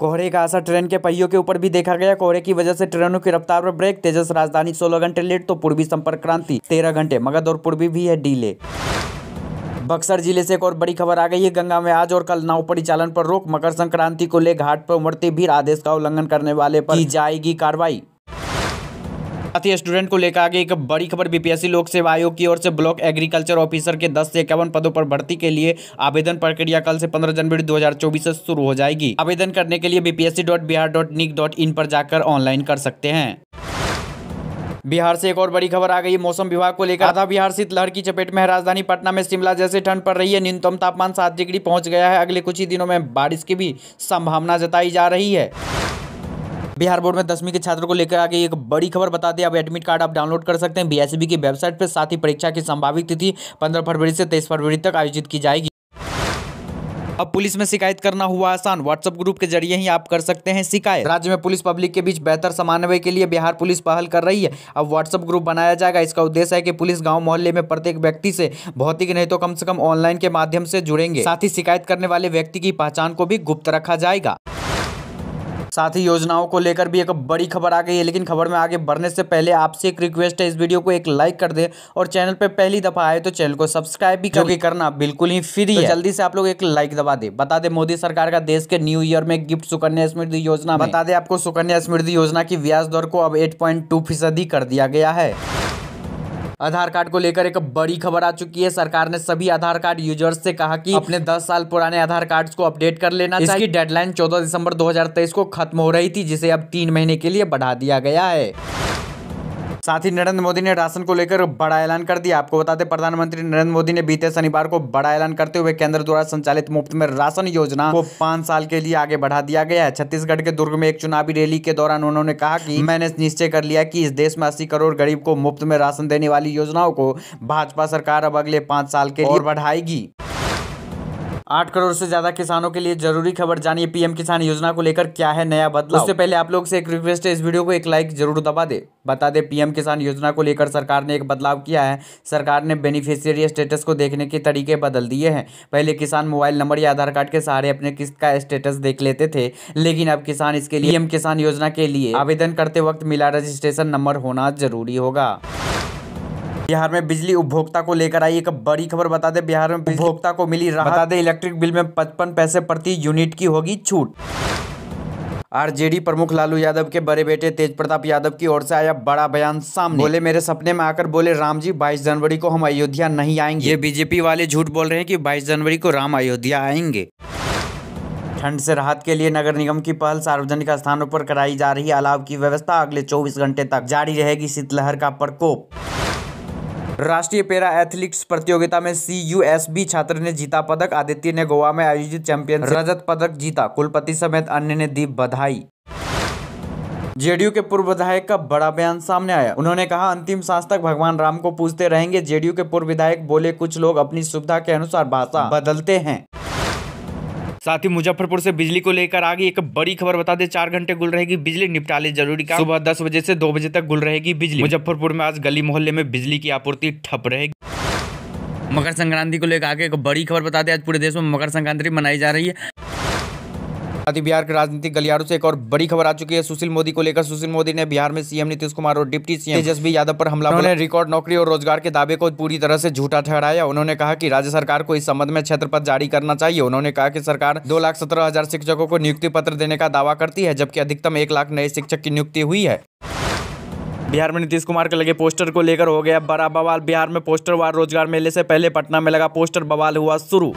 कोहरे का असर ट्रेन के पहियों के ऊपर भी देखा गया कोहरे की वजह से ट्रेनों की रफ्तार पर ब्रेक तेजस राजधानी सोलह घंटे लेट तो पूर्वी संपर्क क्रांति तेरह घंटे मगध और पूर्वी भी है डीले बक्सर जिले से एक और बड़ी खबर आ गई है गंगा में आज और कल नाव परिचालन पर रोक मकर संक्रांति को ले घाट पर उमड़ती भीड़ आदेश का उल्लंघन करने वाले पर की जाएगी कार्रवाई साथ ही स्टूडेंट को लेकर आगे एक बड़ी खबर बीपीएससी लोक सेवा आयोग की ओर से ब्लॉक एग्रीकल्चर ऑफिसर के दस से इक्यावन पदों पर भर्ती के लिए आवेदन प्रक्रिया कल से पंद्रह जनवरी दो से शुरू हो जाएगी आवेदन करने के लिए बीपीएससी पर जाकर ऑनलाइन कर सकते हैं बिहार से एक और बड़ी खबर आ गई मौसम विभाग को लेकर आधा बिहार शीतलहर की चपेट में है राजधानी पटना में शिमला जैसे ठंड पड़ रही है न्यूनतम तापमान सात डिग्री पहुंच गया है अगले कुछ ही दिनों में बारिश की भी संभावना जताई जा रही है बिहार बोर्ड में दसवीं के छात्रों को लेकर आगे एक बड़ी खबर बता दी अब एडमिट कार्ड आप डाउनलोड कर सकते हैं बीएसबी e की वेबसाइट पर साथ ही परीक्षा की संभावित तिथि पंद्रह फरवरी से तेईस फरवरी तक आयोजित की जाएगी अब पुलिस में शिकायत करना हुआ आसान व्हाट्सएप ग्रुप के जरिए ही आप कर सकते हैं शिकायत राज्य में पुलिस पब्लिक के बीच बेहतर समन्वय के लिए बिहार पुलिस पहल कर रही है अब व्हाट्सएप ग्रुप बनाया जाएगा इसका उद्देश्य है कि पुलिस गांव मोहल्ले में प्रत्येक व्यक्ति से भौतिक नहीं तो कम से कम ऑनलाइन के माध्यम से जुड़ेंगे साथ ही शिकायत करने वाले व्यक्ति की पहचान को भी गुप्त रखा जाएगा साथ ही योजनाओं को लेकर भी एक बड़ी खबर आ गई है लेकिन खबर में आगे बढ़ने से पहले आपसे एक रिक्वेस्ट है इस वीडियो को एक लाइक कर दे और चैनल पर पहली दफा आए तो चैनल को सब्सक्राइब भी क्योंकि करना बिल्कुल ही फ्री तो जल्दी से आप लोग एक लाइक दबा दे बता दे मोदी सरकार का देश के न्यू ईयर में गिफ्ट सुकन्या समृद्धि योजना बता दे आपको सुकन्या समृद्धि योजना की ब्याज दर को अब एट कर दिया गया है आधार कार्ड को लेकर एक बड़ी खबर आ चुकी है सरकार ने सभी आधार कार्ड यूजर्स से कहा कि अपने 10 साल पुराने आधार कार्ड को अपडेट कर लेना इसकी डेडलाइन 14 दिसंबर 2023 को खत्म हो रही थी जिसे अब तीन महीने के लिए बढ़ा दिया गया है साथ ही नरेंद्र मोदी ने राशन को लेकर बड़ा ऐलान कर दिया आपको बताते प्रधानमंत्री नरेंद्र मोदी ने बीते शनिवार को बड़ा ऐलान करते हुए केंद्र द्वारा संचालित मुफ्त में राशन योजना को पांच साल के लिए आगे बढ़ा दिया गया है छत्तीसगढ़ के दुर्ग में एक चुनावी रैली के दौरान उन्होंने कहा की मैंने निश्चय कर लिया की इस देश में अस्सी करोड़ गरीब को मुफ्त में राशन देने वाली योजनाओं को भाजपा सरकार अब अगले पांच साल के लिए बढ़ाएगी आठ करोड़ से ज्यादा किसानों के लिए जरूरी खबर जानिए पीएम किसान योजना को लेकर क्या है नया बदलाव उससे पहले आप लोग से एक रिक्वेस्ट है इस वीडियो को एक लाइक जरूर दबा दे बता दे पीएम किसान योजना को लेकर सरकार ने एक बदलाव किया है सरकार ने बेनिफिशियरी स्टेटस को देखने के तरीके बदल दिए हैं पहले किसान मोबाइल नंबर या आधार कार्ड के सहारे अपने किस्त का स्टेटस देख लेते थे लेकिन अब किसान इसके लिए पीएम किसान योजना के लिए आवेदन करते वक्त मिला रजिस्ट्रेशन नंबर होना जरूरी होगा बिहार में बिजली उपभोक्ता को लेकर आई एक बड़ी खबर बता दे बिहार में उपभोक्ता को मिली राहत दे इलेक्ट्रिक बिल में पचपन पैसे प्रति यूनिट की होगी छूट आरजेडी प्रमुख लालू यादव के बड़े बेटे तेज प्रताप यादव की ओर से आया बड़ा बयान सामने बोले मेरे सपने में आकर बोले राम जी बाईस जनवरी को हम अयोध्या नहीं आएंगे ये बीजेपी वाले झूठ बोल रहे हैं कि बाईस जनवरी को राम अयोध्या आएंगे ठंड से राहत के लिए नगर निगम की पहल सार्वजनिक स्थानों पर कराई जा रही अलाव की व्यवस्था अगले 24 घंटे तक जारी रहेगी शीतलहर का प्रकोप राष्ट्रीय पैरा एथलीट्स प्रतियोगिता में बी छात्र ने जीता पदक आदित्य ने गोवा में आयोजित चैंपियन रजत पदक जीता कुलपति समेत अन्य ने दी बधाई जेडीयू के पूर्व विधायक का बड़ा बयान सामने आया उन्होंने कहा अंतिम सांस तक भगवान राम को पूजते रहेंगे जेडीयू के पूर्व विधायक बोले कुछ लोग अपनी सुविधा के अनुसार भाषा बदलते हैं साथ ही मुजफ्फरपुर से बिजली को लेकर आ गई एक बड़ी खबर बता दे चार घंटे गुल रहेगी बिजली निपटाले जरूरी सुबह दस बजे से दो बजे तक गुल रहेगी बिजली मुजफ्फरपुर में आज गली मोहल्ले में बिजली की आपूर्ति ठप रहेगी मकर संक्रांति को लेकर आगे एक बड़ी खबर बता दें आज पूरे देश में मकर संक्रांति मनाई जा रही है साथ बिहार के राजनीतिक गलियारों से एक और बड़ी खबर आ चुकी है सुशील मोदी को लेकर सुशील मोदी ने बिहार में सीएम नीतीश कुमार और डिप्टी सीएम तेजस्वी यादव पर हमला उन्होंने रिकॉर्ड नौकरी और रोजगार के दावे को पूरी तरह से झूठा ठहराया उन्होंने कहा कि राज्य सरकार को इस संबंध में पद जारी करना चाहिए उन्होंने कहा कि सरकार दो लाख सत्रह हजार शिक्षकों को नियुक्ति पत्र देने का दावा करती है जबकि अधिकतम एक लाख नए शिक्षक की नियुक्ति हुई है बिहार में नीतीश कुमार के लगे पोस्टर को लेकर हो गया बड़ा बवाल बिहार में पोस्टर वार रोजगार मेले से पहले पटना में लगा पोस्टर बवाल हुआ शुरू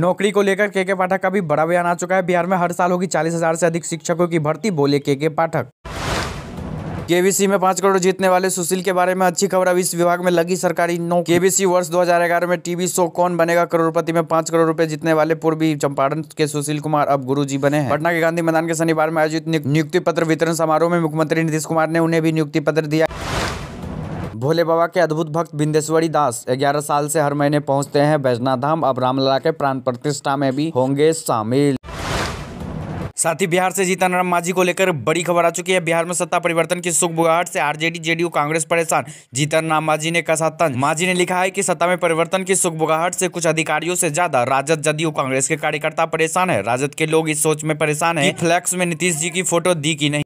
नौकरी को लेकर के के पाठक का भी बड़ा बयान आ चुका है बिहार में हर साल होगी चालीस हजार से अधिक शिक्षकों की भर्ती बोले के के पाठक केबीसी में पांच करोड़ जीतने वाले सुशील के बारे में अच्छी खबर अभी इस विभाग में लगी सरकारी नौ केबीसी वर्ष 2011 में टीवी शो कौन बनेगा करोड़पति में पांच करोड़ रुपए जीतने वाले पूर्वी चंपारण के सुशील कुमार अब गुरु जी बने हैं पटना के गांधी मैदान के शनिवार में आयोजित नियुक्ति पत्र वितरण समारोह में मुख्यमंत्री नीतीश कुमार ने उन्हें भी नियुक्ति पत्र दिया भोले बाबा के अद्भुत भक्त बिंदेश्वरी दास ग्यारह साल से हर महीने पहुंचते हैं बैजना धाम अब रामलला के प्राण प्रतिष्ठा में भी होंगे शामिल साथ ही बिहार से जीतन राम मांझी को लेकर बड़ी खबर आ चुकी है बिहार में सत्ता परिवर्तन की सुख बुगाहट से आरजेडी जेडीयू कांग्रेस परेशान जीतन राम मांझी ने कसा तंज मांझी ने लिखा है कि सत्ता में परिवर्तन की सुख बुगाहट से कुछ अधिकारियों से ज्यादा राजद जदयू कांग्रेस के कार्यकर्ता परेशान है राजद के लोग इस सोच में परेशान है फ्लैक्स में नीतीश जी की फोटो दी की नहीं